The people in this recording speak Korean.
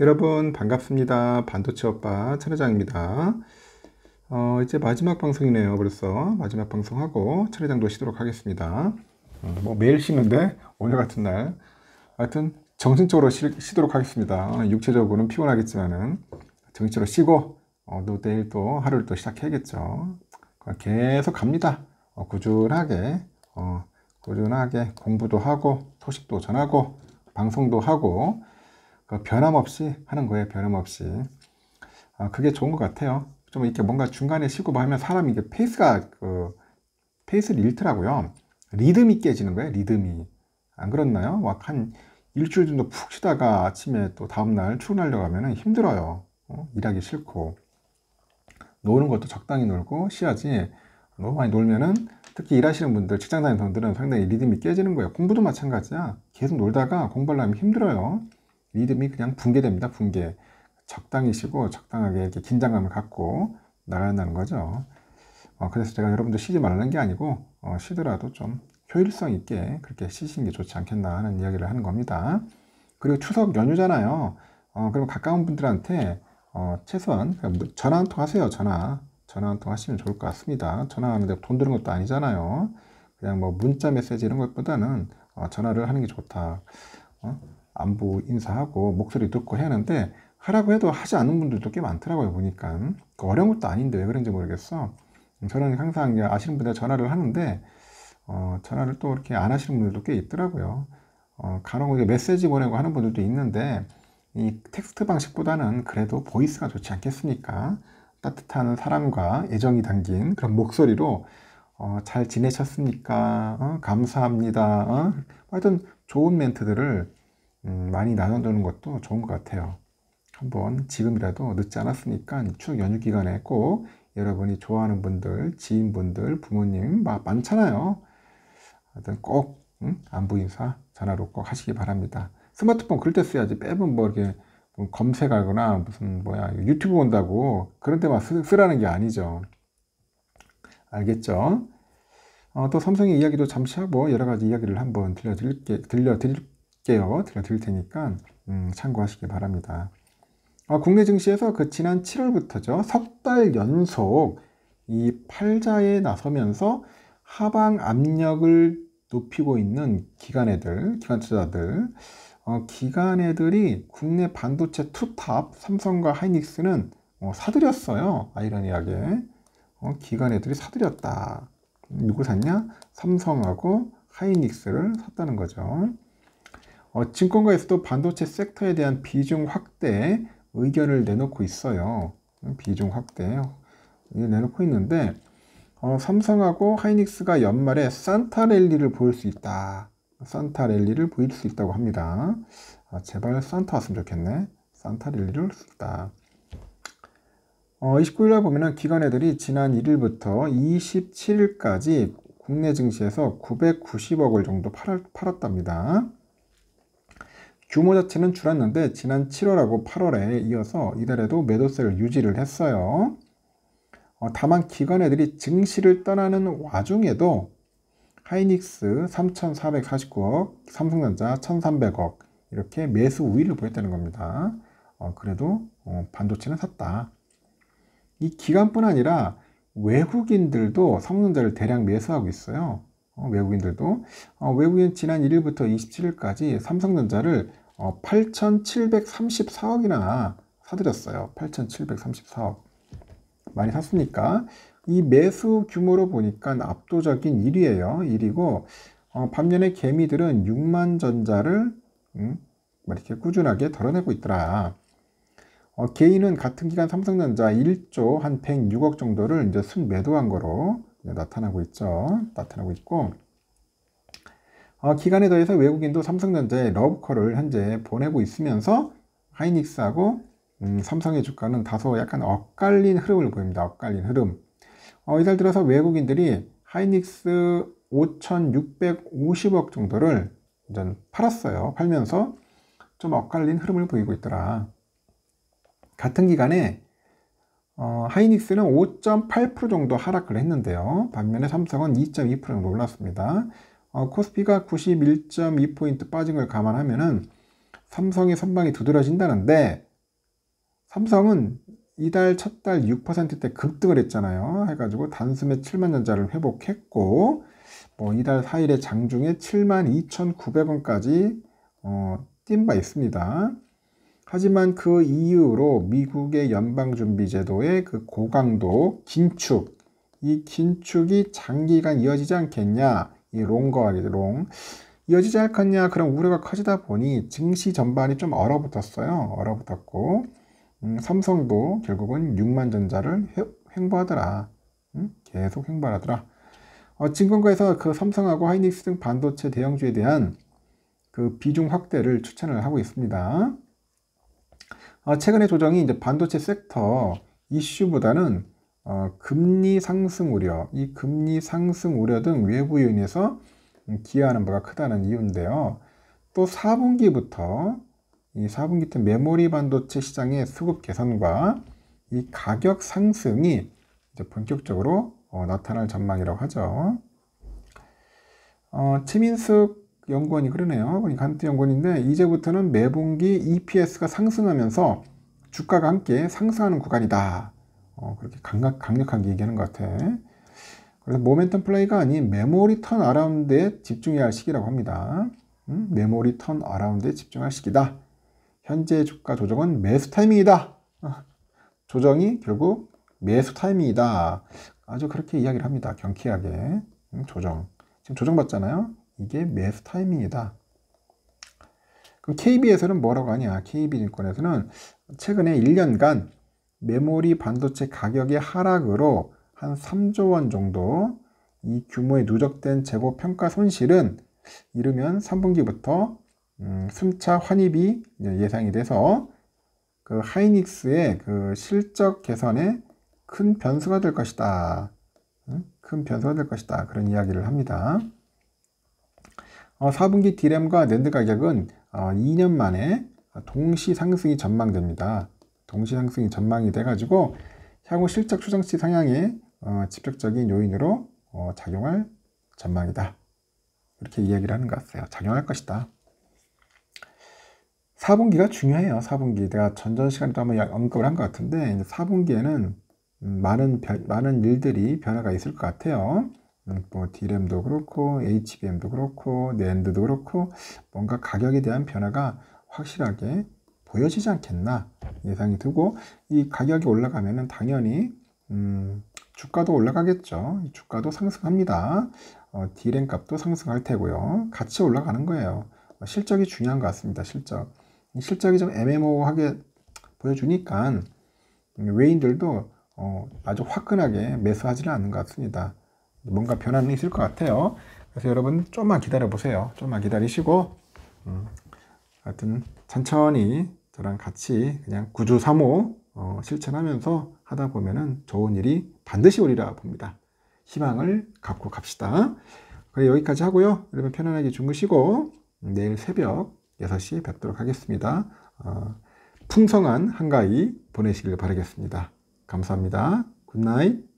여러분 반갑습니다. 반도체 오빠 차례장입니다. 어, 이제 마지막 방송이네요. 벌써 마지막 방송하고 차례장도 쉬도록 하겠습니다. 어, 뭐 매일 쉬는데 오늘 같은 날 하여튼 정신적으로 쉬, 도록 하겠습니다. 어, 육체적으로는 피곤하겠지만은 정신적으로 쉬고 어, 또 내일 또 하루를 또 시작해야겠죠. 계속 갑니다. 어, 꾸준하게 어, 꾸준하게 공부도 하고 소식도 전하고 방송도 하고 그 변함없이 하는 거예요. 변함없이. 아, 그게 좋은 것 같아요. 좀 이렇게 뭔가 중간에 쉬고 하면 사람이 이게 페이스가 그 페이스를 잃더라고요. 리듬이 깨지는 거예요. 리듬이. 안 그렇나요? 막 한 일주일 정도 푹 쉬다가 아침에 또 다음날 출근하려고 하면 힘들어요. 어? 일하기 싫고. 노는 것도 적당히 놀고 쉬야지 너무 많이 놀면은 특히 일하시는 분들, 직장 다니는 분들은 상당히 리듬이 깨지는 거예요. 공부도 마찬가지야. 계속 놀다가 공부하려면 힘들어요. 리듬이 그냥 붕괴됩니다. 붕괴. 적당히 쉬고 적당하게 이렇게 긴장감을 갖고 나가야한다는 거죠. 어, 그래서 제가 여러분들 쉬지 말라는 게 아니고 어, 쉬더라도 좀 효율성 있게 그렇게 쉬시는 게 좋지 않겠나 하는 이야기를 하는 겁니다. 그리고 추석 연휴잖아요. 어, 그럼 가까운 분들한테 어, 최소한 뭐 전화 한 통 하세요. 전화. 전화 한 통 하시면 좋을 것 같습니다. 전화하는데 돈 드는 것도 아니잖아요. 그냥 뭐 문자 메시지 이런 것보다는 어, 전화를 하는 게 좋다. 어? 안부 인사하고 목소리 듣고 해야 하는데 하라고 해도 하지 않는 분들도 꽤 많더라고요 보니까 니까 그 어려운 것도 아닌데 왜 그런지 모르겠어 음, 저는 항상 아시는 분들 전화를 하는데 어, 전화를 또 이렇게 안 하시는 분들도 꽤 있더라고요 어, 간혹 이제 메시지 보내고 하는 분들도 있는데 이 텍스트 방식보다는 그래도 보이스가 좋지 않겠습니까 따뜻한 사람과 애정이 담긴 그런 목소리로 어, 잘 지내셨습니까? 어, 감사합니다. 어? 하여튼 좋은 멘트들을 음, 많이 나눠두는 것도 좋은 것 같아요. 한번 지금이라도 늦지 않았으니까 추석 연휴 기간에 꼭 여러분이 좋아하는 분들, 지인분들, 부모님 막 많잖아요. 하여튼 꼭 응? 음, 안부 인사 전화로 꼭 하시기 바랍니다. 스마트폰 그럴 때 써야지 빼면 뭐 이렇게 뭐 검색하거나 무슨 뭐야 유튜브 본다고 그런 데만 쓰, 라는게 아니죠. 알겠죠? 어, 또 삼성의 이야기도 잠시 하고 여러 가지 이야기를 한번 들려드릴게, 들려드릴 띄워 드릴 테니까 음, 참고하시기 바랍니다. 어, 국내 증시에서 그 지난 7월부터죠. 석 달 연속 이 팔자에 나서면서 하방 압력을 높이고 있는 기관애들, 기관 투자들, 어, 기관애들이 국내 반도체 투탑 삼성과 하이닉스는 어, 사들였어요. 아이러니하게 어, 기관애들이 사들였다. 누구 샀냐? 삼성하고 하이닉스를 샀다는 거죠. 어, 증권가에서도 반도체 섹터에 대한 비중 확대 의견을 내놓고 있어요. 비중 확대 내놓고 있는데 어, 삼성하고 하이닉스가 연말에 산타 랠리를 보일 수 있다. 산타 랠리를 보일 수 있다고 합니다. 아, 제발 산타 왔으면 좋겠네. 산타 랠리를 할수 있다. 어, 29일날 보면 기관 애들이 지난 1일부터 27일까지 국내 증시에서 990억을 정도 팔, 팔았답니다. 규모 자체는 줄었는데 지난 7월하고 8월에 이어서 이달에도 매도세를 유지를 했어요. 어, 다만 기관애들이 증시를 떠나는 와중에도 하이닉스 3,449억, 삼성전자 1,300억 이렇게 매수 우위를 보였다는 겁니다. 어, 그래도 어, 반도체는 샀다. 이기관뿐 아니라 외국인들도 성능자를 대량 매수하고 있어요. 어, 외국인들도 어, 외국인 지난 1일부터 27일까지 삼성전자를 8,734억이나 어, 사들였어요. 8,734억. 많이 샀으니까 이 매수 규모로 보니까 압도적인 1위예요. 1위고 어, 반면에 개미들은 6만 전자를 음, 뭐 이렇게 꾸준하게 덜어내고 있더라. 어, 개인은 같은 기간 삼성전자 1조 한 106억 정도를 이제 순매도한 거로 네, 나타나고 있죠. 나타나고 있고 어, 기간에 더해서 외국인도 삼성전자에 러브콜을 현재 보내고 있으면서 하이닉스하고 음, 삼성의 주가는 다소 약간 엇갈린 흐름을 보입니다. 엇갈린 흐름. 어, 이달 들어서 외국인들이 하이닉스 5,650억 정도를 전 팔았어요. 팔면서 좀 엇갈린 흐름을 보이고 있더라. 같은 기간에 어, 하이닉스는 5.8% 정도 하락을 했는데요. 반면에 삼성은 2.2% 정도 올랐습니다. 어, 코스피가 91.2포인트 빠진 걸감안하면 삼성의 선방이 두드러진다는데 삼성은 이달 첫 달 6%대 급등을 했잖아요. 해가지고 단숨에 7만 전자를 회복했고 뭐 이달 4일에 장중에 7만 2,900원까지 어, 뛴바 있습니다. 하지만 그 이유로 미국의 연방준비제도의 그 고강도 긴축, 이 긴축이 장기간 이어지지 않겠냐, 이 롱거리죠, 롱. 이어지지 않겠냐, 그런 우려가 커지다 보니 증시 전반이 좀 얼어붙었어요. 얼어붙었고, 음, 삼성도 결국은 6만전자를 횡보하더라. 음? 계속 횡보하더라. 어, 증권가에서 그 삼성하고 하이닉스 등 반도체 대형주에 대한 그 비중 확대를 추천을 하고 있습니다. 어, 최근의 조정이 이제 반도체 섹터 이슈보다는 어, 금리 상승 우려, 이 금리 상승 우려 등 외부 요인에서 기여하는 바가 크다는 이유인데요. 또 4분기부터 이 4분기 때 메모리 반도체 시장의 수급 개선과 이 가격 상승이 이제 본격적으로 어, 나타날 전망이라고 하죠. 어, 최민숙 연구원이 그러네요. 간트 연구원인데 이제부터는 매 분기 EPS가 상승하면서 주가가 함께 상승하는 구간이다. 어, 그렇게 강력, 강력하게 얘기하는 것 같아. 그래서 모멘텀 플레이가 아닌 메모리 턴 아라운드에 집중해야 할 시기라고 합니다. 음? 메모리 턴 아라운드에 집중할 시기다. 현재 주가 조정은 매수 타이밍이다. 어, 조정이 결국 매수 타이밍이다. 아주 그렇게 이야기를 합니다. 경쾌하게. 음, 조정. 지금 조정받잖아요. 이게 매수 타이밍이다. 그럼 KB에서는 뭐라고 하냐? KB증권에서는 최근에 1년간 메모리 반도체 가격의 하락으로 한 3조 원 정도 이 규모에 누적된 재고 평가 손실은 이르면 3분기부터 음, 순차 환입이 예상이 돼서 그 하이닉스의 그 실적 개선에 큰 변수가 될 것이다. 큰 변수가 될 것이다. 그런 이야기를 합니다. 4분기 어, 디램과 낸드 가격은 2년 어, 만에 동시 상승이 전망됩니다. 동시 상승이 전망이 돼가지고 향후 실적 추정치 상향에 어, 직접적인 요인으로 작용할 전망이다. 이렇게 이야기를 하는 것 같아요. 작용할 것이다. 4분기가 중요해요. 4분기. 내가 전전 시간에도 한번 언급을 한 것 같은데 4분기에는 음, 많은, 많은 일들이 변화가 있을 것 같아요. 음, 뭐 d m 도 그렇고 HBM도 그렇고 n n d 도 그렇고 뭔가 가격에 대한 변화가 확실하게 보여지지 않겠나 예상이 되고이 가격이 올라가면 당연히 음, 주가도 올라가겠죠. 주가도 상승합니다. 어, d m 값도 상승할 테고요. 같이 올라가는 거예요. 어, 실적이 중요한 것 같습니다. 실적. 실적이 좀 애매모호하게 보여주니까 음, 외인들도 어, 아주 화끈하게 매수하지는 않는 것 같습니다. 뭔가 변화는 있을 것 같아요. 그래서 여러분 좀만 기다려 보세요. 좀만 기다리시고 음, 하여튼 천천히 저랑 같이 그냥 구조 삼호 어, 실천하면서 하다 보면은 좋은 일이 반드시 오리라 봅니다. 희망을 갖고 갑시다. 그래 여기까지 하고요. 여러분 편안하게 주무시고 내일 새벽 6시에 뵙도록 하겠습니다. 어, 풍성한 한가위 보내시길 바라겠습니다. 감사합니다. 굿나잇.